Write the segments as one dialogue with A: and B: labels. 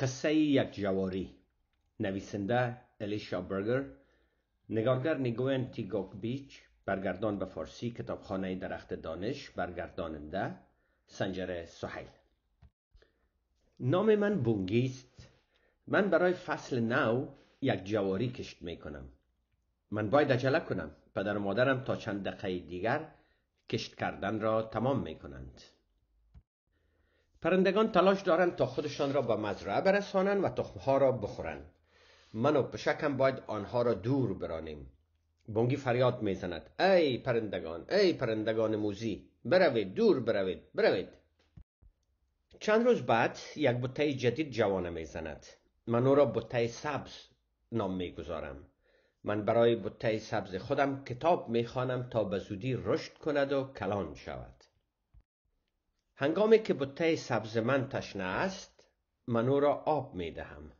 A: قصه یک جواری نویسنده الیشا برگر نگارگر نیگوین تیگوک بیچ برگردان به فارسی کتابخانه درخت دانش برگرداننده سنجر سحیل نام من بونگی است من برای فصل نو یک جواری کشت می کنم من باید عجله کنم پدر و مادرم تا چند دقیقه دیگر کشت کردن را تمام می کنند پرندگان تلاش دارند تا خودشان را به مزرعه برسانند و ها را بخورند من و پشکم باید آنها را دور برانیم بونگی فریاد میزند ای پرندگان ای پرندگان موزی بروید دور بروید بروید چند روز بعد یک بوته جدید جوانه میزند من او را بوته سبز نام میگذارم من برای بوته سبز خودم کتاب میخوانم تا به زودی رشد کند و کلان شود هنگامی که بطه سبز من تشنه است من او را آب می دهم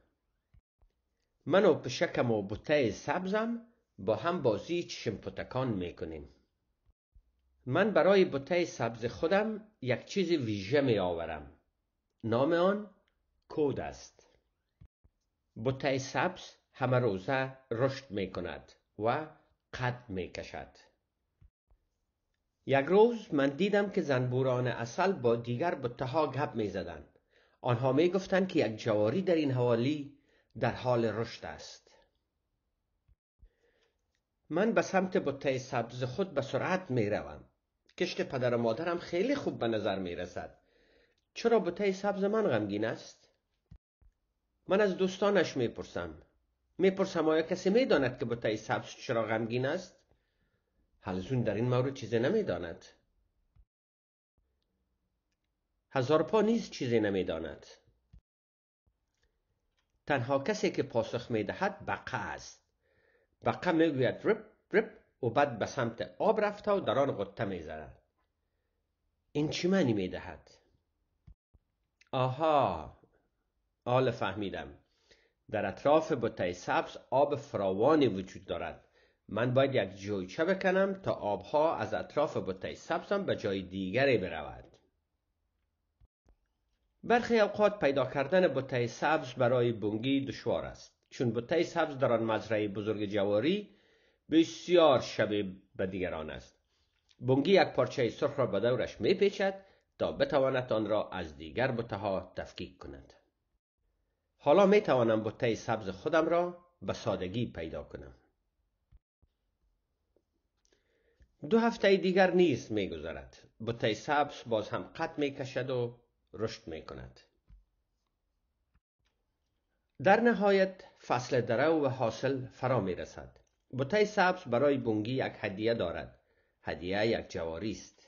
A: من و پشکم و بطه سبزم با هم بازی چشم پتکان می کنیم من برای بطه سبز خودم یک چیز ویژه می آورم نام آن کود است بطه سبز همه روزه رشد می کند و قد می کشد یک روز من دیدم که زنبوران اصل با دیگر بتها گپ می زدن. آنها می گفتند که یک جواری در این حوالی در حال رشد است. من به سمت بته سبز خود به سرعت می روم. کشت پدر و مادرم خیلی خوب به نظر می رسد. چرا بته سبز من غمگین است؟ من از دوستانش می پرسم. می پرسم آیا کسی می داند که بته سبز چرا غمگین است؟ حلزون در این مورد چیزی نمیداند پا نیز چیزی نمیداند تنها کسی که پاسخ میدهد بقه است بقه میگوید رپ رپ و بعد به سمت آب رفته و در آن قطه میزند این چی معنی میدهد آها آل فهمیدم در اطراف بوته سبز آب فراوانی وجود دارد من باید یک جویچه بکنم تا آبها از اطراف بطه سبزم به جای دیگری برود برخی اوقات پیدا کردن بطه سبز برای بونگی دشوار است چون بطه سبز در آن مزرعه بزرگ جواری بسیار شبیه به دیگران است بونگی یک پارچه سرخ را به دورش پیچد تا بتواند آن را از دیگر بطه ها تفکیک کند حالا می توانم بطه سبز خودم را به سادگی پیدا کنم دو هفته دیگر نیز میگذرد بطه سبز باز هم می کشد و رشد می کند. در نهایت فصل درو و حاصل فرا می رسد. بطه سبز برای بونگی یک هدیه دارد هدیه یک جواری است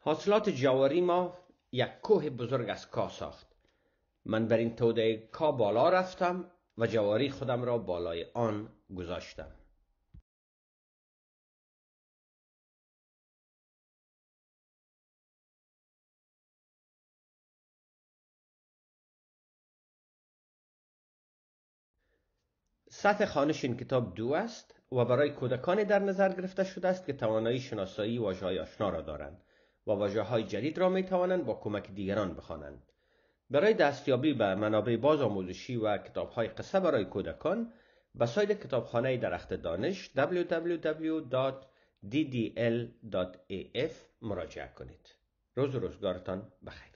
A: حاصلات جواری ما یک کوه بزرگ از کا ساخت من بر این توده کا بالا رفتم و جواری خودم را بالای آن گذاشتم سطح خانش این کتاب دو است و برای کودکانی در نظر گرفته شده است که توانایی شناسایی واجه های آشنا را دارند و واجه های جدید را می توانند با کمک دیگران بخوانند. برای دستیابی به منابع باز آموزشی و کتاب های قصه برای کودکان به سایت کتابخانه درخت دانش www.ddl.af مراجعه کنید. روز روزگارتان بخیر.